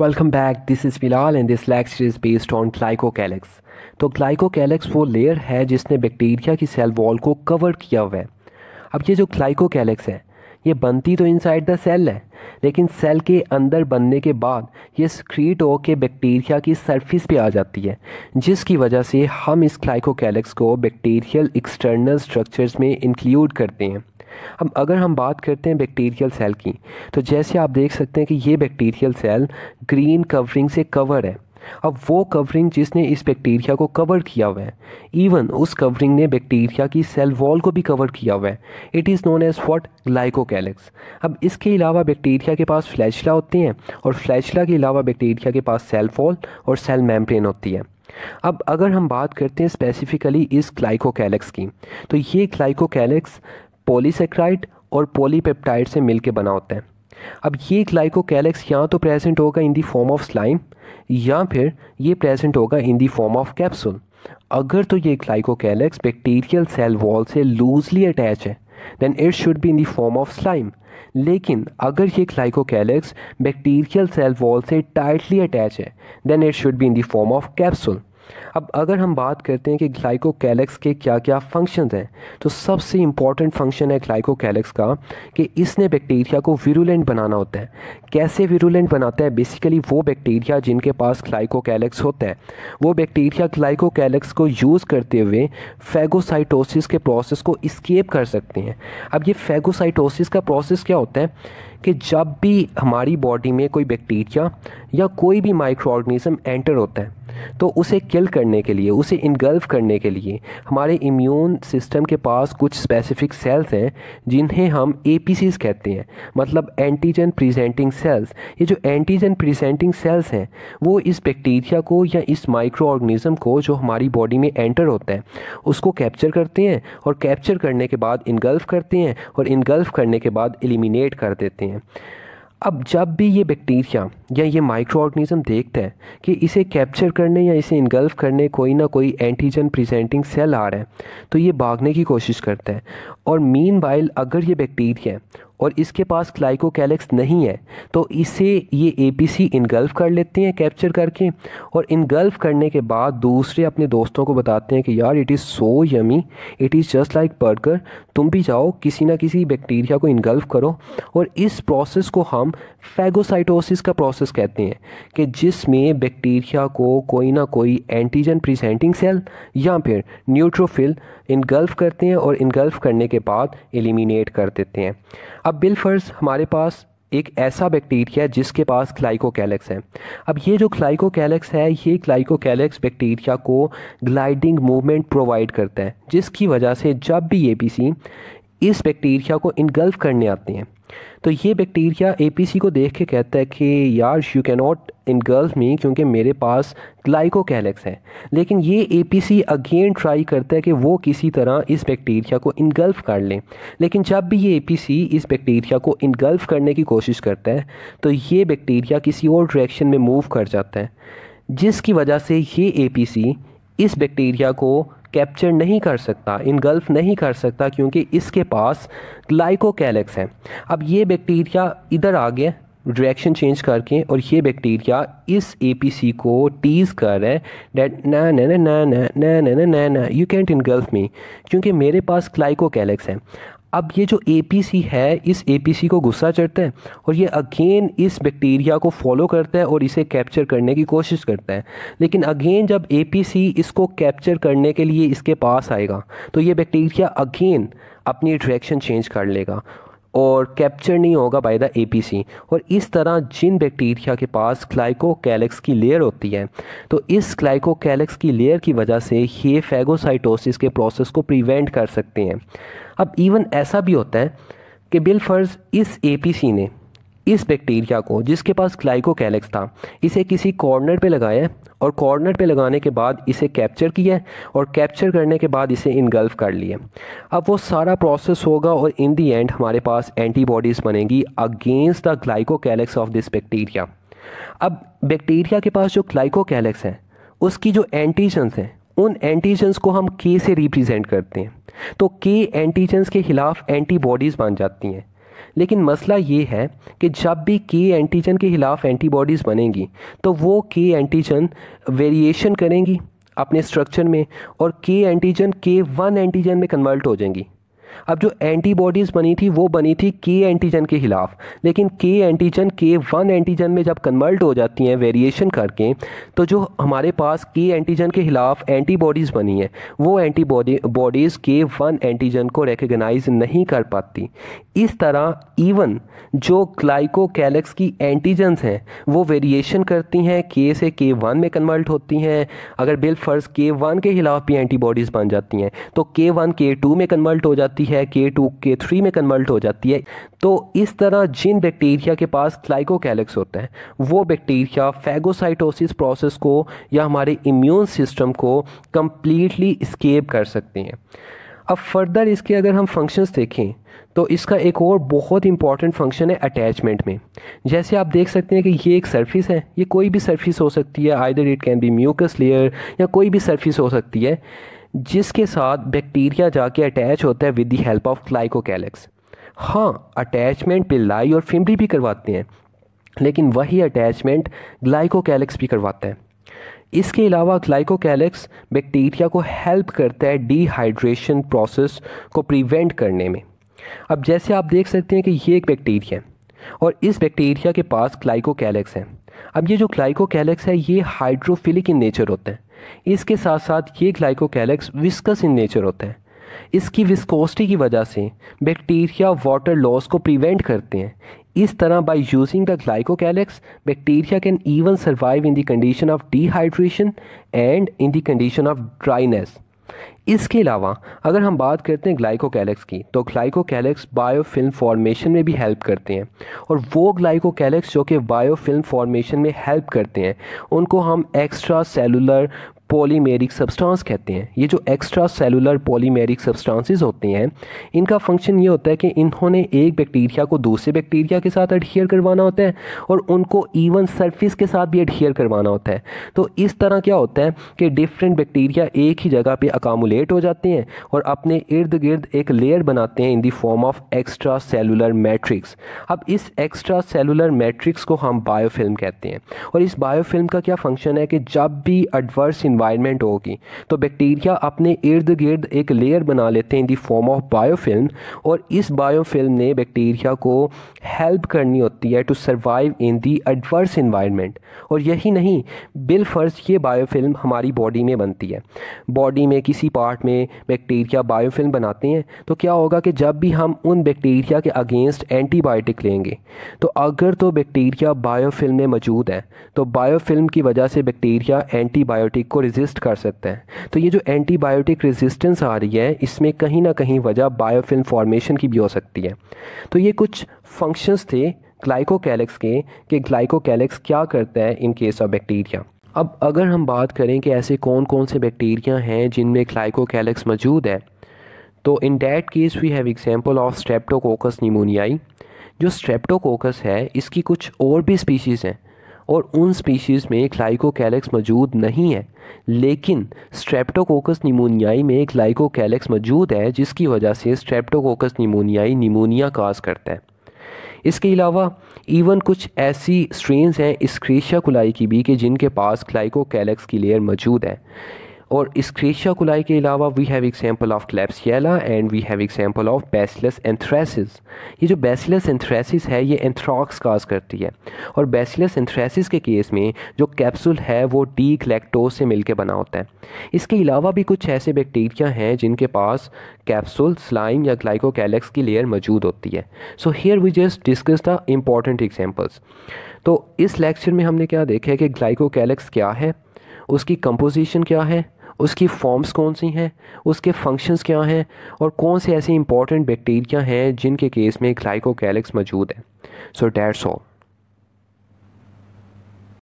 welcome back this is फिलहाल and this lax is based on glycocalyx तो glycocalyx वो layer है जिसने बैक्टीरिया की सेल वॉल को कवर किया हुआ है अब ये जो कैलेक्स है ये बनती तो इनसाइड द सेल है लेकिन सेल के अंदर बनने के बाद ये स्क्रीट के बैक्टीरिया की सरफेस पे आ जाती है जिसकी वजह से हम इस ग्लाइकोकैलेक्स को बैक्टीरियल एक्सटर्नल स्ट्रक्चर्स में इंक्लूड करते हैं अब अगर हम बात करते हैं बैक्टीरियल सेल की तो जैसे आप देख सकते हैं कि ये बैक्टीरियल सेल ग्रीन कवरिंग से कवर है अब वो कवरिंग जिसने इस बैक्टीरिया को कवर किया हुआ है इवन उस कवरिंग ने बैक्टीरिया की सेल वॉल को भी कवर किया हुआ है it is known as what glycocalyx अब इसके अलावा बैक्टीरिया के पास फ्लैचला होते हैं और फ्लैचला के अलावा बैक्टीरिया के पास सेल वॉल और सेल मेम्ब्रेन होती है अब अगर हम बात करते हैं स्पेसिफ़िकली इस ग्लाइकोकैलेक्स की तो ये ग्लाइकोकैलेक्स पॉलीसेक्राइड और पॉलीपेप्टाइड से मिलकर बना होता है अब ये ग्लाइकोकैलेक्स या तो प्रेजेंट होगा in the form of slime या फिर ये प्रेजेंट होगा in the form of capsule अगर तो ये ग्लाइकोकैलेक्स बैक्टीरियल सेल वॉल से लूजली अटैच है then it should be in the form of slime लेकिन अगर ये ग्लाइकोकैलेक्स बैक्टीरियल सेल वॉल से टाइटली अटैच है then it should be in the form of capsule अब अगर हम बात करते हैं कि ग्लाइकोकैलेक्स के क्या क्या फंक्शन हैं तो सबसे इम्पॉर्टेंट फंक्शन है ग्लाइकोकैलेक्स का कि इसने बैक्टीरिया को विरुलेंट बनाना होता है कैसे विरुलेंट बनाता है बेसिकली वो बैक्टीरिया जिनके पास ग्लाइकोकैलेक्स होता है वो बैक्टीरिया ग्लाइकोकैलेक्स को यूज़ करते हुए फेगोसाइटोसिस के प्रोसेस को स्केप कर सकते हैं अब ये फैगोसाइटोसिस का प्रोसेस क्या होता है कि जब भी हमारी बॉडी में कोई बैक्टीरिया या कोई भी माइक्रो ऑर्गेनिज्म एंटर होता है तो उसे किल करने के लिए उसे इनगल्फ करने के लिए हमारे इम्यून सिस्टम के पास कुछ स्पेसिफिक सेल्स हैं जिन्हें हम ए कहते हैं मतलब एंटीजन प्रीजेंटिंग सेल्स ये जो एंटीजन प्रेजेंटिंग सेल्स हैं वो इस बैक्टीरिया को या इस माइक्रो ऑर्गेनिज्म को जो हमारी बॉडी में एंटर होता है उसको कैप्चर करते हैं और कैप्चर करने के बाद इनगल्फ करते हैं और इनगल्फ करने के बाद एलिमिनेट कर देते हैं हैं अब जब भी ये बैक्टीरिया या ये माइक्रो ऑर्गेनिज्म देखता है कि इसे कैप्चर करने या इसे इनगल्फ करने कोई ना कोई एंटीजन प्रेजेंटिंग सेल आ रहा है तो ये भागने की कोशिश करता है और मीन अगर ये बैक्टीरिया और इसके पास क्लाइको कैलेक्स नहीं है तो इसे ये ए पी सी इनगल्फ कर लेते हैं कैप्चर करके और इनगल्फ करने के बाद दूसरे अपने दोस्तों को बताते हैं कि यार it is so yummy it is just like burger तुम भी जाओ किसी ना किसी बैक्टीरिया को इनगल्फ करो और इस प्रोसेस को हम फैगोसाइटोसिस का प्रोसेस कहते हैं कि जिसमें बैक्टीरिया को कोई ना कोई एंटीजन प्रिसेंटिंग सेल या फिर न्यूट्रोफिल इनगल्फ करते हैं और इनगल्फ करने के बाद एलिमिनेट कर देते हैं अब बिलफर्स हमारे पास एक ऐसा बैक्टीरिया है जिसके पास कैलेक्स है अब ये जो ग्लाइकोकैलेक्स है ये कैलेक्स बैक्टीरिया को ग्लाइडिंग मूवमेंट प्रोवाइड करता है जिसकी वजह से जब भी ए इस बैक्टीरिया को इनगल्फ करने आते हैं तो ये बैक्टीरिया सी को देख के कहता है कि यार you can not girls me क्योंकि मेरे पास ग्लाइकोकैलेक्स है लेकिन ये सी अगेन ट्राई करता है कि वो किसी तरह इस बैक्टीरिया को इनगल्फ कर लें लेकिन जब भी ये सी इस बैक्टीरिया को इनगल्फ करने की कोशिश करता है तो ये बैक्टीरिया किसी और डायरेक्शन में मूव कर जाता है जिसकी वजह से ये सी इस बैक्टीरिया को कैप्चर नहीं कर सकता इनगल्फ नहीं कर सकता क्योंकि इसके पास ग्लाइकोकैलेक्स है अब ये बैक्टीरिया इधर आ गया डायरेक्शन चेंज करके और ये बैक्टीरिया इस एपीसी को टीज कर रहा है डेट ना ना ना ना ना ना ना ना ना यू कैंट इनगल्फ मी क्योंकि मेरे पास कैलेक्स है अब ये जो ए है इस ए को गुस्सा चढ़ता है और ये अगेन इस बैक्टीरिया को फॉलो करता है और इसे कैप्चर करने की कोशिश करता है लेकिन अगेन जब ए इसको कैप्चर करने के लिए इसके पास आएगा तो ये बैक्टीरिया अगेन अपनी डायरेक्शन चेंज कर लेगा और कैप्चर नहीं होगा बाय द ए और इस तरह जिन बैक्टीरिया के पास क्लाइको की लेयर होती है तो इस क्लाइको की लेयर की वजह से ये फैगोसाइटोसिस के प्रोसेस को प्रिवेंट कर सकते हैं अब इवन ऐसा भी होता है कि बिलफर्ज इस ए ने इस बैक्टीरिया को जिसके पास ग्लाइकोकैलेक्स था इसे किसी कॉर्नर पे लगाया और कॉर्नर पे लगाने के बाद इसे कैप्चर किया और कैप्चर करने के बाद इसे इनगल्फ कर लिया अब वो सारा प्रोसेस होगा और इन दी एंड हमारे पास एंटीबॉडीज़ बनेगी against the glycocalyx of this bacteria अब बैक्टीरिया के पास जो ग्लाइकोकैलेक्स है उसकी जो एंटीजन्स हैं उन एंटीजेंस को हम के से रिप्रेजेंट करते हैं तो के एंटीजेंस के खिलाफ एंटीबॉडीज़ बन जाती हैं लेकिन मसला ये है कि जब भी के एंटीजन के खिलाफ एंटीबॉडीज़ बनेंगी तो वो के एंटीजन वेरिएशन करेंगी अपने स्ट्रक्चर में और के एंटीजन के वन एंटीजन में कन्वर्ट हो जाएंगी अब जो एंटीबॉडीज़ बनी थी वो बनी थी के एंटीजन के खिलाफ लेकिन के एंटीजन के वन एंटीजन में जब कन्वर्ट हो जाती हैं वेरिएशन करके तो जो हमारे पास के एंटीजन के खिलाफ एंटीबॉडीज़ बनी है वो एंटीबॉडी बॉडीज़ के वन एंटीजन को रिकगनाइज नहीं कर पाती इस तरह इवन जो ग्लाइकोकैलेक्स की एंटीजन्स हैं वो वेरिएशन करती हैं के से के वन में कन्वर्ट होती हैं अगर बिल फर्ज के वन के खिलाफ भी एंटीबॉडीज़ बन जाती हैं तो के वन के टू में कन्वर्ट हो जाती जाती है के टू के थ्री में कन्वर्ट हो जाती है तो इस तरह जिन बैक्टीरिया के पास ग्लाइकोकैलिक्स होते हैं वो बैक्टीरिया फैगोसाइटोसिस प्रोसेस को या हमारे इम्यून सिस्टम को कम्प्लीटली स्केप कर सकते हैं अब फर्दर इसके अगर हम फंक्शंस देखें तो इसका एक और बहुत इंपॉर्टेंट फंक्शन है अटैचमेंट में जैसे आप देख सकते हैं कि ये एक सरफेस है ये कोई भी सरफेस हो सकती है either it can be mucus layer या कोई भी सरफेस हो सकती है जिसके साथ बैक्टीरिया जाके अटैच होता है with the help of glycocalyx हाँ अटैचमेंट पिल्लाई और फिमरी भी करवाते हैं लेकिन वही अटैचमेंट ग्लाइकोकैलेक्स भी करवाता है इसके अलावा ग्लाइकोकैलेक्स बैक्टीरिया को हेल्प करता है डिहाइड्रेशन प्रोसेस को प्रिवेंट करने में अब जैसे आप देख सकते हैं कि ये एक बैक्टीरिया है और इस बैक्टीरिया के पास ग्लाइकोकैलेक्स है अब ये जो ग्लाइकोकैलेक्स है ये हाइड्रोफिलिक इन नेचर होते हैं इसके साथ साथ ये ग्लाइकोकैलेक्स विस्कस इन नेचर होते हैं इसकी विस्कोसिटी की वजह से बैक्टीरिया वाटर लॉस को प्रिवेंट करते हैं इस तरह by using the glycocalyx bacteria can even survive in the condition of dehydration and in the condition of dryness इसके अलावा अगर हम बात करते हैं ग्लाइकोकैलेक्स की तो ग्लाइकोकैलेक्स बायोफिल्म फॉर्मेशन में भी हेल्प करते हैं और वो ग्लाइकोकैलेक्स जो कि बायोफिल्म फॉर्मेशन में हेल्प करते हैं उनको हम एक्स्ट्रा सेलुलर पॉलीमेरिक सब्सटेंस कहते हैं ये जो एक्स्ट्रा सेलुलर पॉलीमेरिक सब्सटेंसेस होते हैं इनका फंक्शन ये होता है कि इन्होंने एक बैक्टीरिया को दूसरे बैक्टीरिया के साथ एडहेयर करवाना होता है और उनको इवन सरफेस के साथ भी एडहेयर करवाना होता है तो इस तरह क्या होता है कि डिफरेंट बैक्टीरिया एक ही जगह पर अकामुलेट हो जाते हैं और अपने इर्द गिर्द एक लेयर बनाते हैं in the form of extra cellular matrix अब इस एक्स्ट्रा सेलुलर मैट्रिक्स को हम बायोफिल्म कहते हैं और इस बायोफिल्म का क्या फंक्शन है कि जब भी एडवर्स इन्वा एनवायरनमेंट होगी तो बैक्टीरिया अपने इर्द गिर्द एक लेयर बना लेते हैं in the form of biofilm और इस बायोफिल्म ने बैक्टीरिया को हेल्प करनी होती है to survive in the adverse environment और यही नहीं बिलफर्ज ये बायोफिल्म हमारी बॉडी में बनती है बॉडी में किसी पार्ट में बैक्टीरिया बायोफिल्म बनाते हैं तो क्या होगा कि जब भी हम उन बैक्टीरिया के अगेंस्ट एंटीबायोटिक लेंगे तो अगर तो बैक्टीरिया बायोफिल्म में मौजूद है तो बायोफिल्म की वजह से बैक्टीरिया एंटीबायोटिक को रिजिस्ट कर सकते हैं तो ये जो एंटीबायोटिक रेजिस्टेंस आ रही है इसमें कहीं ना कहीं वजह बायोफिल्म फॉर्मेशन की भी हो सकती है तो ये कुछ फंक्शंस थे ग्लाइकोकैलेक्स के कि ग्लाइकोकैलेक्स क्या करता है इन केस ऑफ बैक्टीरिया अब अगर हम बात करें कि ऐसे कौन कौन से बैक्टीरिया हैं जिनमें ग्लाइकोकैलेक्स मौजूद है तो in that case we have example of streptococcus pneumoniae जो स्ट्रेप्टोकोकस है इसकी कुछ और भी स्पीशीज़ हैं और उन स्पीशीज़ में ग्लाइकोकैलेक्स मौजूद नहीं है लेकिन स्ट्रेप्टोकोकस निमोनियाई में ग्लाइकोकैलेक्स मौजूद है जिसकी वजह से स्ट्रेप्टोकोकस निमोनियाई निमोनिया काज करता है इसके अलावा इवन कुछ ऐसी स्ट्रेन्स हैं स्क्रीशा कुलाई की भी कि जिनके पास ग्लाइकोकैलेक्स की लेयर मौजूद है और इस क्रेशिया कुलाई के अलावा we have example of klebsiella and we have example of bacillus anthracis ये जो बेसिलस एंथ्रेसिस है ये एंथ्रॉक्स काज करती है और बेसिलस एंथ्रेसिस के केस में जो कैप्सूल है वो डी लैक्टोज से मिलकर बना होता है इसके अलावा भी कुछ ऐसे बैक्टीरिया हैं जिनके पास कैप्सूल स्लाइम या ग्लाइकोकैलेक्स की लेयर मौजूद होती है so here we just discuss the important examples तो इस लेक्चर में हमने क्या देखा है कि ग्लाइकोकैलेक्स क्या है उसकी कंपोजिशन क्या है उसकी फॉर्म्स कौन सी हैं उसके फंक्शंस क्या हैं और कौन से ऐसे इंपॉर्टेंट बैक्टीरिया हैं जिनके केस में ग्लाइकोकैलिक्स मौजूद है सो डैट्स ऑल